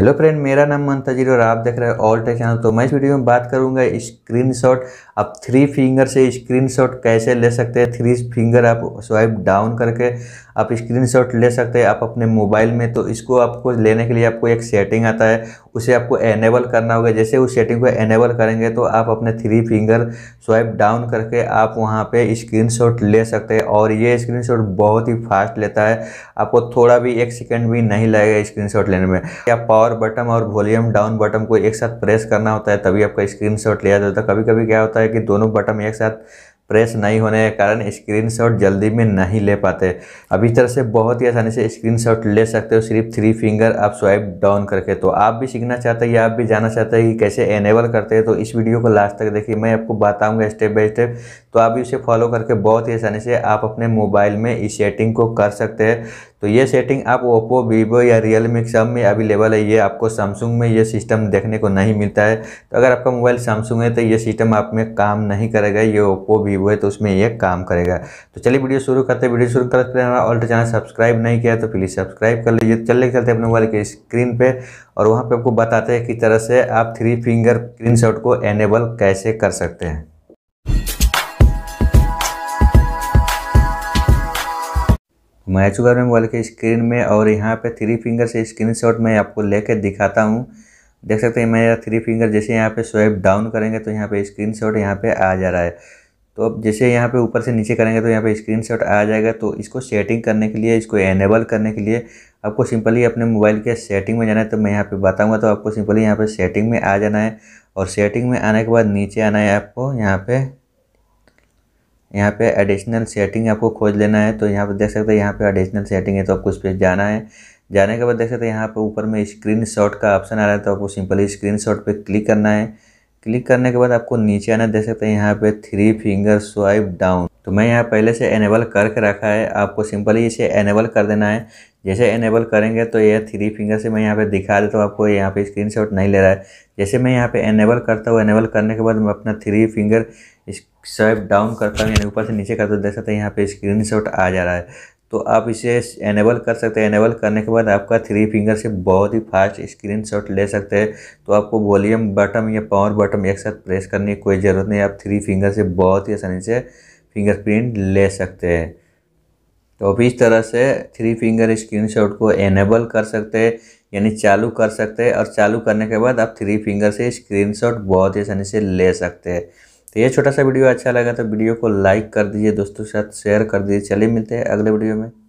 hello friend मेरा नाम ममता zero और आप देख रहे हैं ऑल टेक चैनल तो मैं इस वीडियो में बात करूंगा स्क्रीनशॉट आप थ्री फिंगर से स्क्रीनशॉट कैसे ले सकते हैं थ्री फिंगर आप स्वाइप डाउन करके आप स्क्रीनशॉट ले सकते हैं आप अपने मोबाइल में तो इसको आपको लेने के लिए आपको एक सेटिंग आता है उसे आपको एनेबल करना होगा जैसे उस सेटिंग को एनेबल करेंगे तो आप अपने थ्री फिंगर स्वाइप डाउन करके आप वहाँ पर स्क्रीन ले सकते हैं और ये स्क्रीन बहुत ही फास्ट लेता है आपको थोड़ा भी एक सेकेंड भी नहीं लगेगा स्क्रीन लेने में आप पावर पावर बटन और वॉल्यूम डाउन बटन को एक साथ प्रेस करना होता है तभी आपका स्क्रीन शॉट लिया जाता है तो कभी कभी क्या होता है कि दोनों बटन एक साथ प्रेस नहीं होने के कारण स्क्रीनशॉट जल्दी में नहीं ले पाते अब इस तरह से बहुत ही आसानी से स्क्रीनशॉट ले सकते हो सिर्फ थ्री फिंगर आप स्वाइप डाउन करके तो आप भी सीखना चाहते हैं या आप भी जानना चाहते हैं कि कैसे एनेबल करते हैं तो इस वीडियो को लास्ट तक देखिए मैं आपको बताऊँगा स्टेप बाई स्टेप तो आप भी उसे फॉलो करके बहुत ही आसानी से आप अपने मोबाइल में इस सेटिंग को कर सकते हैं तो ये सेटिंग आप ओप्पो वीवो या रियल मी सब में अवेलेबल है ये आपको सैमसंग में ये सिस्टम देखने को नहीं मिलता है तो अगर आपका मोबाइल सैमसंग है तो ये सिस्टम आप में काम नहीं करेगा ये ओप्पो वीवो वो है तो उसमें ये काम करेगा तो चलिए वीडियो शुरू करते हैं वीडियो शुरू करते हैं ऑल्ट चैनल सब्सक्राइब नहीं किया तो प्लीज़ सब्सक्राइब कर लीजिए चले चलते अपने मोबाइल के स्क्रीन पर और वहाँ पर आपको बताते हैं किस तरह से आप थ्री फिंगर स्क्रीन को एनेबल कैसे कर सकते हैं मैं आ चुका मोबाइल के स्क्रीन में और यहाँ पे थ्री फिंगर से स्क्रीनशॉट मैं आपको लेके दिखाता हूँ देख सकते हैं मेरा थ्री फिंगर जैसे यहाँ पे स्वाइप डाउन करेंगे तो यहाँ पे स्क्रीनशॉट शॉट यहाँ पर आ जा रहा है तो अब जैसे यहाँ पे ऊपर से नीचे करेंगे तो यहाँ पे स्क्रीन शॉट आ जाएगा तो इसको सेटिंग करने के लिए इसको एनेबल करने के लिए आपको सिंपली अपने मोबाइल के सेटिंग में जाना है तो मैं यहाँ पे बताऊँगा तो आपको सिंपली यहाँ पे सेटिंग में आ जाना है और सेटिंग में आने के बाद नीचे आना है आपको यहाँ पे यहाँ पे एडिशनल सेटिंग आपको खोज लेना है तो यहाँ पर देख सकते हैं यहाँ पर एडिशनल सेटिंग है तो आपको इस पर जाना है जाने के बाद देख सकते हैं यहाँ पर ऊपर में स्क्रीन शॉट का ऑप्शन आ रहा है तो आपको सिंपली स्क्रीन शॉट पर क्लिक करना है क्लिक करने के बाद आपको नीचे आना दे सकते हैं यहाँ पे थ्री फिंगर स्वाइप डाउन तो मैं यहाँ पहले से एनेबल करके रखा है आपको सिंपली इसे एनेबल कर देना है जैसे एनेबल करेंगे तो यह थ्री फिंगर से मैं यहाँ पे दिखा देता तो हूँ आपको यहाँ पे स्क्रीन शॉट नहीं ले रहा है जैसे मैं यहाँ पे एनेबल करता हूँ एनेबल करने के बाद मैं अपना थ्री फिंगर स्वाइप डाउन करता हूँ यानी ऊपर से नीचे करता हूँ देख सकते हैं यहाँ पे स्क्रीन शॉट आ जा रहा है तो आप इसे एनेबल कर सकते हैं एनेबल करने के बाद आपका थ्री फिंगर से बहुत ही फास्ट स्क्रीन शॉट ले सकते हैं तो आपको वॉल्यूम बटन या पावर बटन एक साथ प्रेस करने की कोई ज़रूरत नहीं आप थ्री फिंगर से बहुत ही आसानी से फिंगरप्रिंट ले सकते हैं तो अब इस तरह से थ्री फिंगर स्क्रीनशॉट को एनेबल कर सकते हैं यानी चालू कर सकते हैं और चालू करने के बाद आप थ्री फिंगर से स्क्रीनशॉट बहुत ही आसानी से ले सकते हैं तो ये छोटा सा वीडियो अच्छा लगा तो वीडियो को लाइक कर दीजिए दोस्तों के साथ शेयर कर दीजिए चलिए मिलते हैं अगले वीडियो में